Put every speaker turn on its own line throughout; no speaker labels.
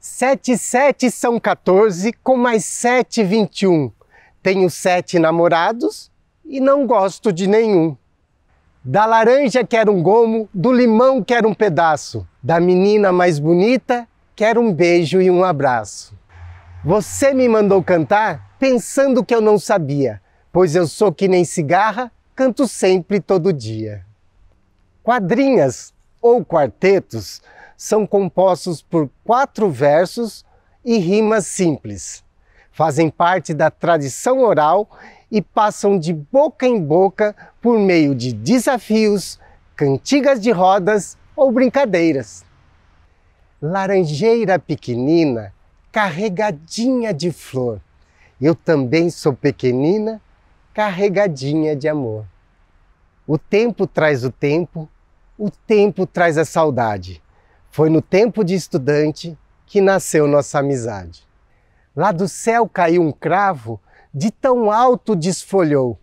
Sete sete são 14, com mais sete, 21. Tenho sete namorados e não gosto de nenhum. Da laranja quero um gomo, do limão quero um pedaço, da menina mais bonita quero um beijo e um abraço. Você me mandou cantar pensando que eu não sabia, pois eu sou que nem cigarra, canto sempre todo dia. Quadrinhas ou quartetos são compostos por quatro versos e rimas simples. Fazem parte da tradição oral e passam de boca em boca por meio de desafios, cantigas de rodas ou brincadeiras. Laranjeira pequenina, carregadinha de flor, eu também sou pequenina, carregadinha de amor. O tempo traz o tempo, o tempo traz a saudade. Foi no tempo de estudante que nasceu nossa amizade. Lá do céu caiu um cravo, de tão alto desfolhou.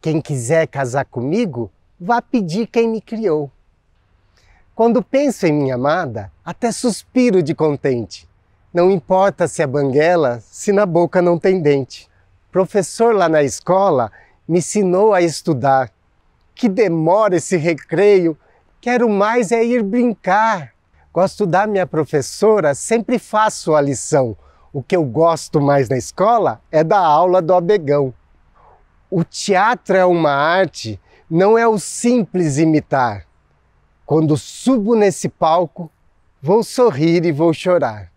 Quem quiser casar comigo, vá pedir quem me criou. Quando penso em minha amada, até suspiro de contente. Não importa se é banguela, se na boca não tem dente. Professor lá na escola me ensinou a estudar. Que demora esse recreio, quero mais é ir brincar. Gosto da minha professora, sempre faço a lição. O que eu gosto mais na escola é da aula do abegão. O teatro é uma arte, não é o simples imitar. Quando subo nesse palco, vou sorrir e vou chorar.